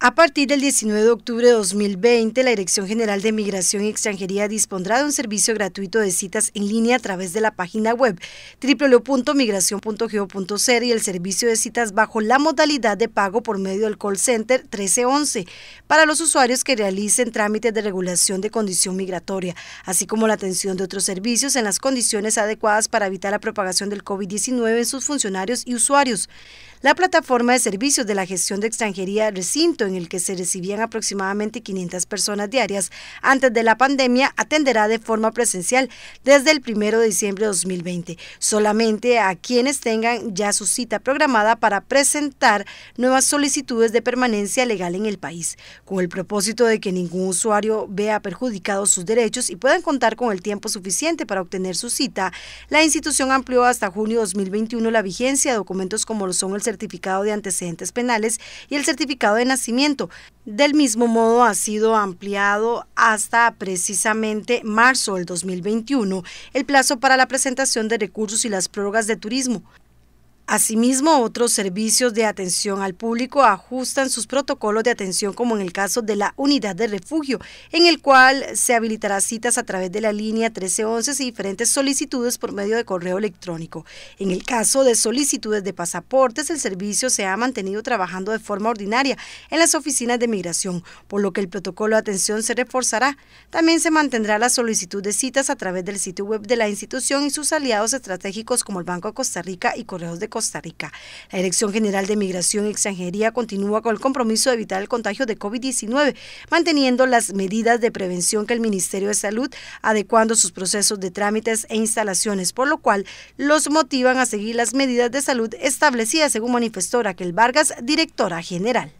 A partir del 19 de octubre de 2020, la Dirección General de Migración y Extranjería dispondrá de un servicio gratuito de citas en línea a través de la página web www.migracion.geo.cr y el servicio de citas bajo la modalidad de pago por medio del call center 1311 para los usuarios que realicen trámites de regulación de condición migratoria, así como la atención de otros servicios en las condiciones adecuadas para evitar la propagación del COVID-19 en sus funcionarios y usuarios. La plataforma de servicios de la gestión de extranjería recinto en el que se recibían aproximadamente 500 personas diarias antes de la pandemia atenderá de forma presencial desde el 1 de diciembre de 2020, solamente a quienes tengan ya su cita programada para presentar nuevas solicitudes de permanencia legal en el país, con el propósito de que ningún usuario vea perjudicados sus derechos y puedan contar con el tiempo suficiente para obtener su cita. La institución amplió hasta junio de 2021 la vigencia de documentos como lo son el certificado de antecedentes penales y el certificado de nacimiento. Del mismo modo ha sido ampliado hasta precisamente marzo del 2021 el plazo para la presentación de recursos y las prórrogas de turismo. Asimismo, otros servicios de atención al público ajustan sus protocolos de atención, como en el caso de la unidad de refugio, en el cual se habilitará citas a través de la línea 1311 y diferentes solicitudes por medio de correo electrónico. En el caso de solicitudes de pasaportes, el servicio se ha mantenido trabajando de forma ordinaria en las oficinas de migración, por lo que el protocolo de atención se reforzará. También se mantendrá la solicitud de citas a través del sitio web de la institución y sus aliados estratégicos como el Banco de Costa Rica y Correos de Costa Costa Rica. La Dirección General de Migración y Extranjería continúa con el compromiso de evitar el contagio de COVID-19, manteniendo las medidas de prevención que el Ministerio de Salud, adecuando sus procesos de trámites e instalaciones, por lo cual los motivan a seguir las medidas de salud establecidas, según manifestó Raquel Vargas, directora general.